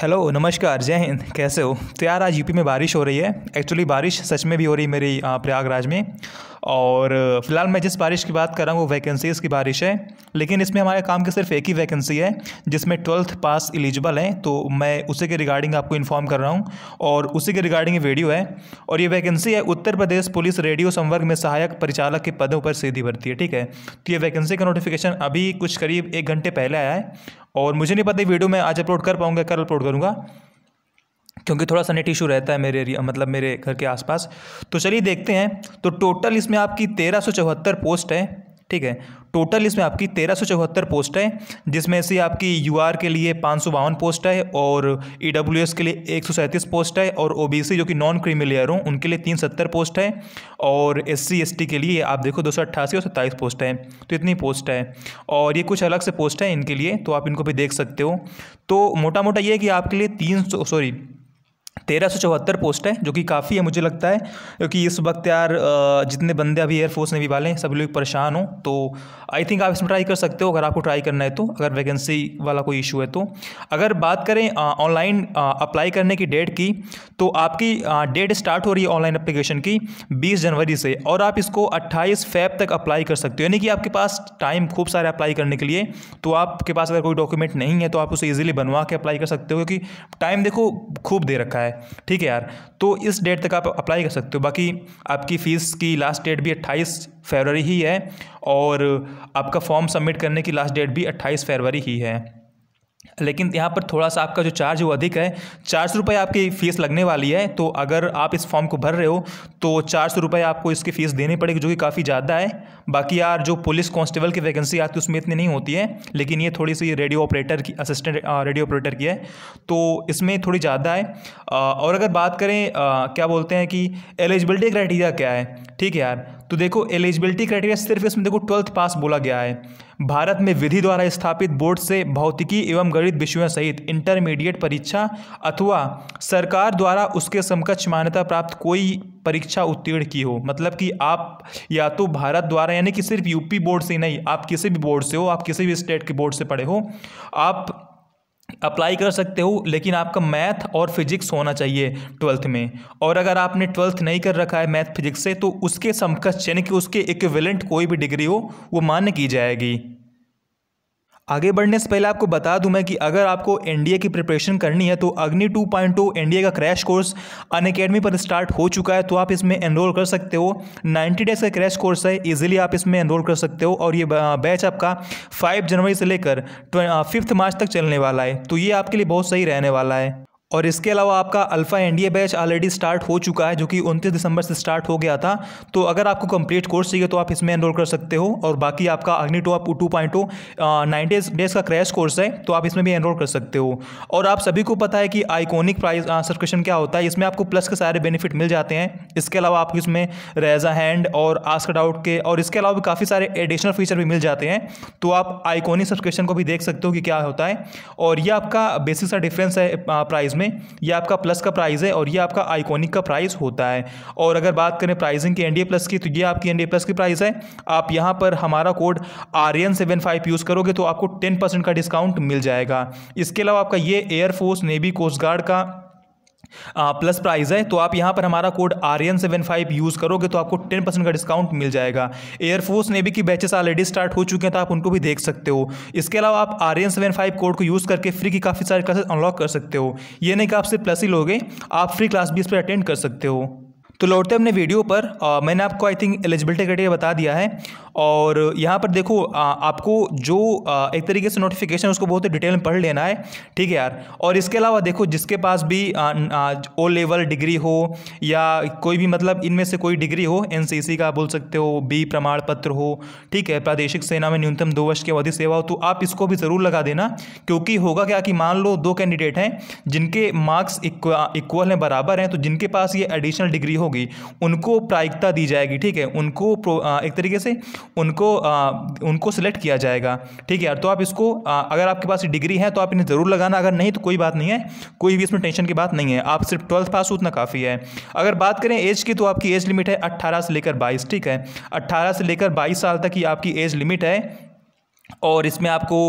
hello नमस्कार जय हिंद कैसे हो तो यार आज यूपी में बारिश हो रही है एक्चुअली बारिश सच में भी हो रही है मेरी प्रयागराज में और फिलहाल मैं जिस बारिश की बात कर रहा हूँ वो वैकेंसीज़ की बारिश है लेकिन इसमें हमारे काम की सिर्फ एक ही वैकेंसी है जिसमें ट्वेल्थ पास एलिजिबल है तो मैं उसी के रिगार्डिंग आपको इन्फॉर्म कर रहा हूँ और उसी के रिगार्डिंग वीडियो है और ये वैकेंसी है उत्तर प्रदेश पुलिस रेडियो संवर्ग में सहायक परिचालक के पदों पर सीधी भर्ती है ठीक है तो ये वैकेंसी का नोटिफिकेशन अभी कुछ करीब एक घंटे पहले आया है और मुझे नहीं पता वीडियो मैं आज अपलोड कर पाऊँगा कल अपलोड करूँगा क्योंकि थोड़ा सा नेट इशू रहता है मेरे एरिया मतलब मेरे घर के आसपास तो चलिए देखते हैं तो टोटल इसमें आपकी तेरह सौ चौहत्तर पोस्ट है ठीक है टोटल इसमें आपकी तेरह सौ चौहत्तर पोस्ट है जिसमें से आपकी यू के लिए पाँच सौ बावन पोस्ट है और ई e के लिए एक सौ सैंतीस पोस्ट है और ओ जो कि नॉन क्रीमी लेयर हों उनके लिए तीन सत्तर पोस्ट है और एस सी के लिए आप देखो दो सौ अट्ठासी और सत्ताईस पोस्ट है तो इतनी पोस्ट है और ये कुछ अलग से पोस्ट है इनके लिए तो आप इनको भी देख सकते हो तो मोटा मोटा ये है कि आपके लिए तीन सौ सॉरी तेरह सौ चौहत्तर पोस्ट है जो कि काफ़ी है मुझे लगता है क्योंकि इस वक्त यार जितने बंदे अभी एयरफोर्स ने भी वाले हैं सभी लोग परेशान हो तो आई थिंक आप इसमें ट्राई कर सकते हो अगर आपको ट्राई करना है तो अगर वैकेंसी वाला कोई इशू है तो अगर बात करें ऑनलाइन अप्लाई करने की डेट की तो आपकी डेट स्टार्ट हो रही है ऑनलाइन अप्लीकेशन की बीस जनवरी से और आप इसको अट्ठाईस फैब तक अप्लाई कर सकते हो यानी कि आपके पास टाइम खूब सारे अप्लाई करने के लिए तो आपके पास अगर कोई डॉक्यूमेंट नहीं है तो आप उसे ईजिली बनवा के अप्लाई कर सकते हो क्योंकि टाइम देखो खूब दे रखा है ठीक है यार तो इस डेट तक आप अप्लाई कर सकते हो बाकी आपकी फ़ीस की लास्ट डेट भी 28 फरवरी ही है और आपका फॉर्म सबमिट करने की लास्ट डेट भी 28 फरवरी ही है लेकिन यहाँ पर थोड़ा सा आपका जो चार्ज वो अधिक है चार सौ रुपये आपकी फ़ीस लगने वाली है तो अगर आप इस फॉर्म को भर रहे हो तो चार सौ रुपये आपको इसकी फ़ीस देनी पड़ेगी जो कि काफ़ी ज़्यादा है बाकी यार जो पुलिस कांस्टेबल की वैकेंसी आती है उसमें इतनी नहीं होती है लेकिन ये थोड़ी सी रेडियो ऑपरेटर की असिस्टेंट रेडियो ऑपरेटर की है तो इसमें थोड़ी ज़्यादा है और अगर बात करें क्या बोलते हैं कि एलिजिबिलिटी क्राइटेरिया क्या है ठीक है यार तो देखो एलिजिबिलिटी क्राइटेरिया सिर्फ इसमें देखो ट्वेल्थ पास बोला गया है भारत में विधि द्वारा स्थापित बोर्ड से भौतिकी एवं गणित विषयों सहित इंटरमीडिएट परीक्षा अथवा सरकार द्वारा उसके समकक्ष मान्यता प्राप्त कोई परीक्षा उत्तीर्ण की हो मतलब कि आप या तो भारत द्वारा यानी कि सिर्फ यूपी बोर्ड से ही नहीं आप किसी भी बोर्ड से हो आप किसी भी स्टेट के बोर्ड से पढ़े हो आप अप्लाई कर सकते हो लेकिन आपका मैथ और फिजिक्स होना चाहिए ट्वेल्थ में और अगर आपने ट्वेल्थ नहीं कर रखा है मैथ फिजिक्स से तो उसके समकक्ष यानी कि उसके इक्विवेलेंट कोई भी डिग्री हो वो मान्य की जाएगी आगे बढ़ने से पहले आपको बता दूं मैं कि अगर आपको एनडीए की प्रिपरेशन करनी है तो अग्नि 2.2 एनडीए का क्रैश कोर्स अन अकेडमी पर स्टार्ट हो चुका है तो आप इसमें एनरोल कर सकते हो 90 डेज का क्रैश कोर्स है इजीली आप इसमें एनरोल कर सकते हो और ये बैच आपका 5 जनवरी से लेकर फिफ्थ मार्च तक चलने वाला है तो ये आपके लिए बहुत सही रहने वाला है और इसके अलावा आपका alpha NDA batch already start हो चुका है जो कि उनतीस दिसंबर से स्टार्ट हो गया था तो अगर आपको कंप्लीट कोर्स चाहिए तो आप इसमें एनरोल कर सकते हो और बाकी आपका अग्नि टू आप two point two ninety days का क्रैश कोर्स है तो आप इसमें भी एनरोल कर सकते हो और आप सभी को पता है कि आइकोनिक प्राइज सब्सक्रिप्शन क्या होता है इसमें आपको प्लस के सारे बेनिफिट मिल जाते हैं इसके अलावा आपको इसमें रेजा हैंड और आस्क डाउट के और इसके अलावा भी काफ़ी सारे एडिशनल फीचर भी मिल जाते हैं तो आप आइकॉनिक सब्सक्रिप्शन को भी देख सकते हो कि क्या होता है और यह आपका बेसिक सा डिफ्रेंस है प्राइस में ये आपका प्लस का प्राइस है और ये आपका आइकॉनिक का प्राइस होता है और अगर बात करें प्राइसिंग की एनडीए प्लस की तो ये आपकी एनडीए प्लस की प्राइस है आप यहाँ पर हमारा code R N seven five use करोगे तो आपको टेन परसेंट का डिस्काउंट मिल जाएगा इसके अलावा आपका ये एयरफोर्स नेवी कोस्ट गार्ड का प्लस प्राइस है तो आप यहाँ पर हमारा code R N seven five use करोगे तो आपको टेन परसेंट का डिस्काउंट मिल जाएगा एयरफोर्स नेवी की बैचेस ऑलरेडी स्टार्ट हो चुके हैं तो आप उनको भी देख सकते हो इसके अलावा आप R N seven five code को यूज़ करके फ्री की काफ़ी सारे क्लासेस अनलॉक कर सकते हो ये नहीं कि आप सिर्फ प्लस ही लोगे आप फ्री क्लास भी इस पर अटेंड कर सकते हो तो लौटते अपने वीडियो पर आ, मैंने आपको आई थिंक एलिजिबिलिटी क्राइटेरिया बता दिया है और यहाँ पर देखो आ, आपको जो आ, एक तरीके से नोटिफिकेशन उसको बहुत ही डिटेल में पढ़ लेना है ठीक है यार और इसके अलावा देखो जिसके पास भी ओ लेवल डिग्री हो या कोई भी मतलब इनमें से कोई डिग्री हो एन e का बोल सकते हो बी प्रमाण पत्र हो ठीक है प्रादेशिक सेना में न्यूनतम दो वर्ष की अवधि सेवा हो तो आप इसको भी ज़रूर लगा देना क्योंकि होगा क्या कि मान लो दो कैंडिडेट हैं जिनके मार्क्स इक्वल हैं बराबर हैं तो जिनके पास ये एडिशनल डिग्री हो होगी उनको प्रायिकता दी जाएगी ठीक है उनको एक तरीके से उनको उनको सिलेक्ट किया जाएगा ठीक है यार तो आप इसको अगर आपके पास डिग्री है तो आप इन्हें ज़रूर लगाना अगर नहीं तो कोई बात नहीं है कोई भी इसमें टेंशन की बात नहीं है आप सिर्फ ट्वेल्थ पास उतना काफ़ी है अगर बात करें एज की तो आपकी एज लिमिट है अट्ठारह से लेकर बाईस ठीक है अट्ठारह से लेकर बाईस साल तक ही आपकी एज लिमिट है और इसमें आपको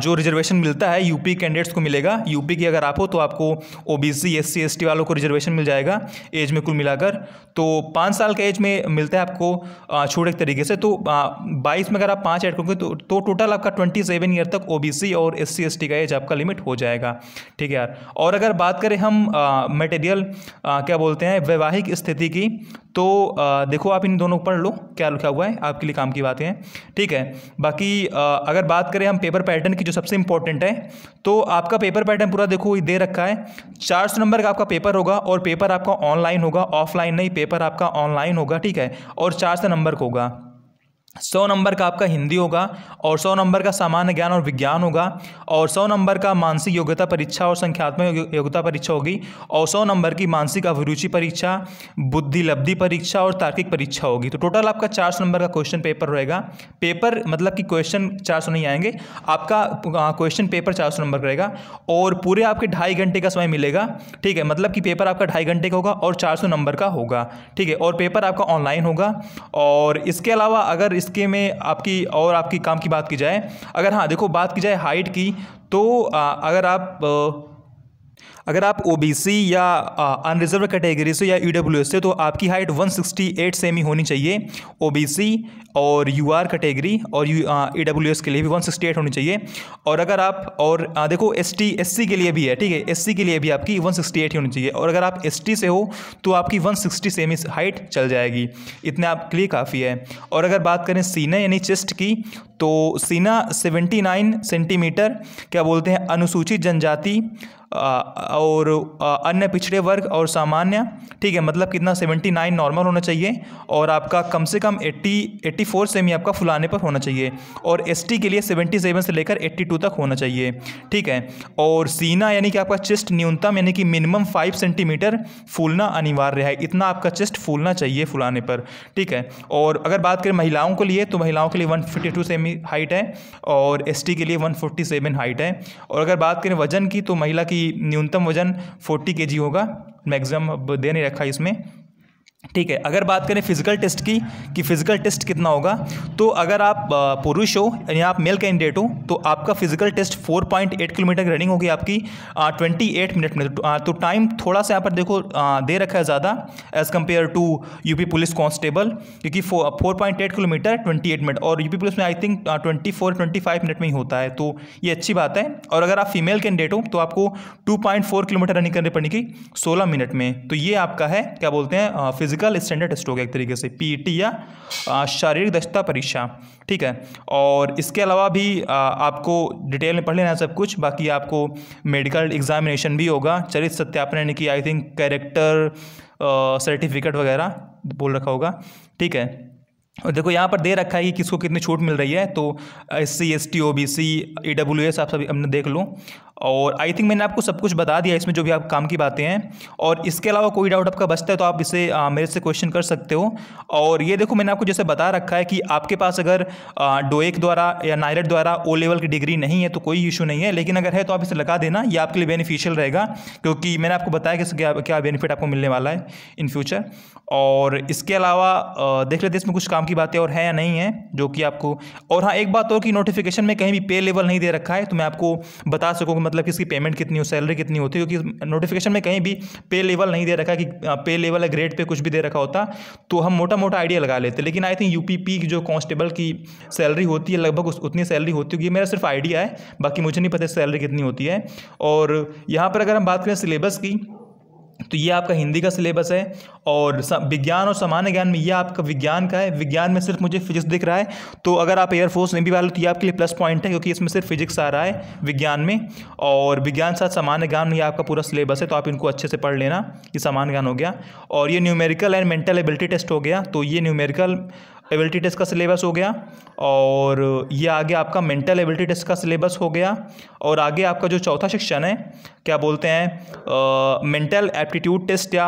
जो रिजर्वेशन मिलता है यूपी कैंडिडेट्स को मिलेगा यूपी की अगर आप हो तो आपको ओबीसी एससी एसटी वालों को रिजर्वेशन मिल जाएगा एज में कुल मिलाकर तो पाँच साल के एज में मिलता है आपको छूट एक तरीके से तो बाईस में अगर आप पाँच ऐड करोगे तो, तो टोटल आपका ट्वेंटी सेवन ईयर तक ओ और एस सी का एज आपका लिमिट हो जाएगा ठीक है यार और अगर बात करें हम मटेरियल क्या बोलते हैं वैवाहिक स्थिति की तो आ, देखो आप इन दोनों पढ़ लो क्या लिखा हुआ है आपके लिए काम की बातें हैं ठीक है बाकी अगर बात करें हम पेपर पैटर्न की जो सबसे इंपॉर्टेंट है तो आपका पेपर पैटर्न पूरा देखो दे रखा है चार सौ नंबर का आपका पेपर होगा और पेपर आपका ऑनलाइन होगा ऑफलाइन नहीं पेपर आपका ऑनलाइन होगा ठीक है और चार सौ नंबर का होगा सौ नंबर का आपका हिंदी होगा और सौ नंबर का सामान्य ज्ञान और विज्ञान होगा और सौ नंबर का मानसिक योग्यता परीक्षा और संख्यात्मक योग्यता परीक्षा होगी और सौ नंबर की मानसिक अभिरुचि परीक्षा बुद्धिलब्धि परीक्षा और तार्किक परीक्षा होगी तो टोटल आपका चार सौ नंबर का क्वेश्चन पेपर रहेगा पेपर मतलब कि क्वेश्चन चार सौ नहीं आएंगे आपका क्वेश्चन पेपर चार सौ नंबर रहेगा और पूरे आपके ढाई घंटे का समय मिलेगा ठीक है मतलब कि पेपर आपका ढाई घंटे का होगा और चार सौ नंबर का होगा ठीक है और पेपर आपका ऑनलाइन होगा और इसके अलावा अगर इस इसके में आपकी और आपकी काम की बात की जाए अगर हाँ देखो बात की जाए हाइट की तो अगर आप अगर आप ओ या अनरिजर्व कैटेगरी से या ई e से तो आपकी हाइट 168 सेमी होनी चाहिए ओ और यू कैटेगरी और यू ई e के लिए भी 168 होनी चाहिए और अगर आप और आ, देखो एस टी के लिए भी है ठीक है एस के लिए भी आपकी 168 होनी चाहिए और अगर आप एस से हो तो आपकी 160 सेमी हाइट चल जाएगी इतने आपके लिए काफ़ी है और अगर बात करें सीना यानी चेस्ट की तो सीना नाइन सेंटीमीटर क्या बोलते हैं अनुसूचित जनजाति और अन्य पिछड़े वर्ग और सामान्य ठीक है मतलब कितना सेवेंटी नाइन नॉर्मल होना चाहिए और आपका कम से कम एट्टी एट्टी फोर सेमी आपका फुलाने पर होना चाहिए और एस के लिए सेवेंटी सेवन से लेकर एट्टी टू तक होना चाहिए ठीक है और सीना यानी कि आपका चेस्ट न्यूनतम यानी कि मिनिमम फाइव सेंटीमीटर फूलना अनिवार्य है इतना आपका चेस्ट फूलना चाहिए फुलाने पर ठीक है और अगर बात करें महिलाओं के लिए तो महिलाओं के लिए वन फिफ्टी टू सेमी हाइट है और एस के लिए वन फोर्टी सेवन हाइट है और अगर बात करें वजन की तो महिला की न्यूनतम वजन फोर्टी के होगा मैक्सिमम अब दे नहीं रखा इसमें ठीक है अगर बात करें फिजिकल टेस्ट की कि फिजिकल टेस्ट कितना होगा तो अगर आप पुरुष हो यानी आप मेल कैंडिडेट हो तो आपका फिजिकल टेस्ट 4.8 किलोमीटर की रनिंग होगी आपकी आ, 28 मिनट में आ, तो टाइम तो थोड़ा सा यहाँ पर देखो आ, दे रखा है ज़्यादा as compare to UP police constable क्योंकि four point kilometre twenty minute और यूपी पुलिस में I think twenty four minute में ही होता है तो ये अच्छी बात है और अगर आप फीमेल कैंडिडेट हो तो आपको टू किलोमीटर रनिंग करनी पड़ेगी सोलह मिनट में तो ये आपका है क्या बोलते हैं फिजिकल फिजिकल स्टैंडर्ड टेस्ट हो गया एक तरीके से पीईटी e या शारीरिक दक्षता परीक्षा ठीक है और इसके अलावा भी आपको डिटेल में पढ़ लेना है सब कुछ बाकी आपको मेडिकल एग्जामिनेशन भी होगा चरित्र सत्यापन की आई थिंक कैरेक्टर सर्टिफिकेट वगैरह बोल रखा होगा ठीक है और देखो यहाँ पर दे रखा है कि किसको कितनी छूट मिल रही है तो S C S T O B C E W S आप सभी हमने देख लो और आई थिंक मैंने आपको सब कुछ बता दिया इसमें जो भी आप काम की बातें हैं और इसके अलावा कोई डाउट आपका बचता है तो आप इसे आ, मेरे से क्वेश्चन कर सकते हो और ये देखो मैंने आपको जैसे बता रखा है कि आपके पास अगर डोएक द्वारा या नायरेट द्वारा ओ लेवल की डिग्री नहीं है तो कोई इशू नहीं है लेकिन अगर है तो आप इसे लगा देना ये आपके लिए बेनिफिशियल रहेगा क्योंकि मैंने आपको बताया कि क्या क्या बेनिफिट आपको मिलने वाला है इन फ्यूचर और इसके अलावा देख लेते इसमें कुछ काम की बातें और हैं या नहीं है जो कि आपको और हाँ एक बात और कि नोटिफिकेशन में कहीं भी पे लेवल नहीं दे रखा है तो मैं आपको बता सकूँगा मतलब कि इसकी पेमेंट कितनी हो सैलरी कितनी होती है क्योंकि नोटिफिकेशन में कहीं भी पे लेवल नहीं दे रखा कि पे लेवल या ग्रेड पे कुछ भी दे रखा होता तो हम मोटा मोटा आइडिया लगा लेते लेकिन आई थिंक यू की जो कांस्टेबल की सैलरी होती है लगभग उतनी सैलरी होती होगी मेरा सिर्फ आइडिया है बाकी मुझे नहीं पता सैलरी कितनी होती है और यहाँ पर अगर हम बात करें सिलेबस की तो ये आपका हिंदी का सिलेबस है और विज्ञान और सामान्य ज्ञान में ये आपका विज्ञान का है विज्ञान में सिर्फ मुझे फिजिक्स दिख रहा है तो अगर आप एयरफोर्स नहीं भी वाले तो ये आपके लिए प्लस पॉइंट है क्योंकि इसमें सिर्फ फिजिक्स आ रहा है विज्ञान में और विज्ञान साथ सामान्य ज्ञान में ये आपका पूरा सिलेबस है तो आप इनको अच्छे से पढ़ लेना ये सामान्य ज्ञान हो गया और ये numerical and mental ability test हो गया तो ये न्यूमेरिकल एबिलिटी टेस्ट का सिलेबस हो गया और ये आगे आपका मेंटल एबिलिटी टेस्ट का सिलेबस हो गया और आगे आपका जो चौथा सेक्शन है क्या बोलते हैं मेंटल एप्टीट्यूड टेस्ट या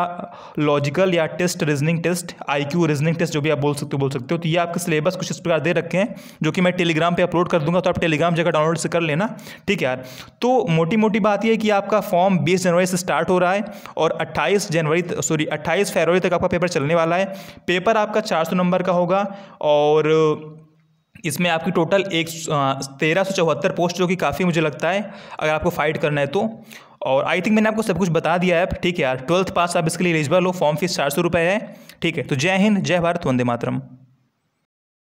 लॉजिकल या test reasoning test IQ reasoning test जो भी आप बोल सकते हो बोल सकते हो तो ये आपके सिलेबस कुछ इस प्रकार दे रखे हैं जो कि मैं टेलीग्राम पर अपलोड कर दूंगा तो आप टेलीग्राम जगह डाउनलोड से कर लेना ठीक है यार तो मोटी मोटी बात यह कि आपका फॉर्म बीस जनवरी से स्टार्ट हो रहा है और अट्ठाईस जनवरी सॉरी अट्ठाईस फरवरी तक आपका पेपर चलने वाला है पेपर आपका चार नंबर का होगा और इसमें आपकी टोटल एक तेरह सौ चौहत्तर पोस्ट जो कि काफ़ी मुझे लगता है अगर आपको फाइट करना है तो और आई थिंक मैंने आपको सब कुछ बता दिया है ठीक है यार ट्वेल्थ पास आप इसके लिए एलिजिबल हो फॉर्म फीस चार सौ रुपये है ठीक है तो जय हिंद जय भारत वंदे मातरम